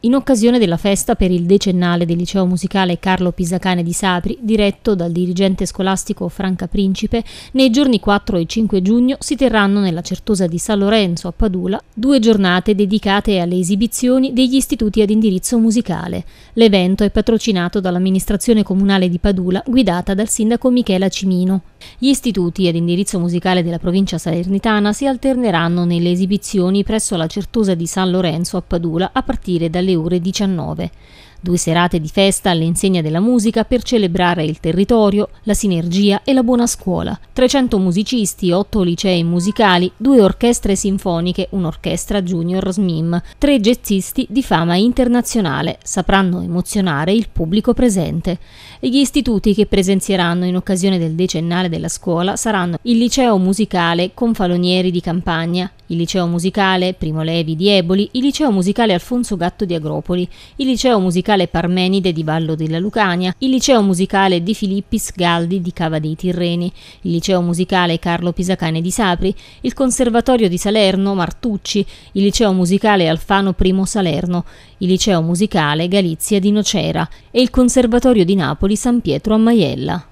in occasione della festa per il decennale del liceo musicale Carlo Pisacane di Sapri, diretto dal dirigente scolastico Franca Principe, nei giorni 4 e 5 giugno si terranno nella Certosa di San Lorenzo a Padula due giornate dedicate alle esibizioni degli istituti ad indirizzo musicale. L'evento è patrocinato dall'amministrazione comunale di Padula guidata dal sindaco Michela Cimino. Gli istituti ad indirizzo musicale della provincia salernitana si alterneranno nelle esibizioni presso la Certosa di San Lorenzo a Padula a partire dalle ore 19. Due serate di festa all'insegna della musica per celebrare il territorio, la sinergia e la buona scuola. 300 musicisti, 8 licei musicali, due orchestre sinfoniche, un'orchestra junior SMIM, tre jazzisti di fama internazionale sapranno emozionare il pubblico presente. gli istituti che presenzieranno in occasione del decennale della scuola saranno il liceo musicale Confalonieri di Campagna, il liceo musicale Primo Levi di Eboli, il liceo musicale Alfonso Gatto di Agropoli, il liceo musicale musicale Parmenide di Vallo della Lucania, il liceo musicale di Filippis Galdi di Cava dei Tirreni, il liceo musicale Carlo Pisacane di Sapri, il conservatorio di Salerno Martucci, il liceo musicale Alfano I Salerno, il liceo musicale Galizia di Nocera e il conservatorio di Napoli San Pietro a Maiella.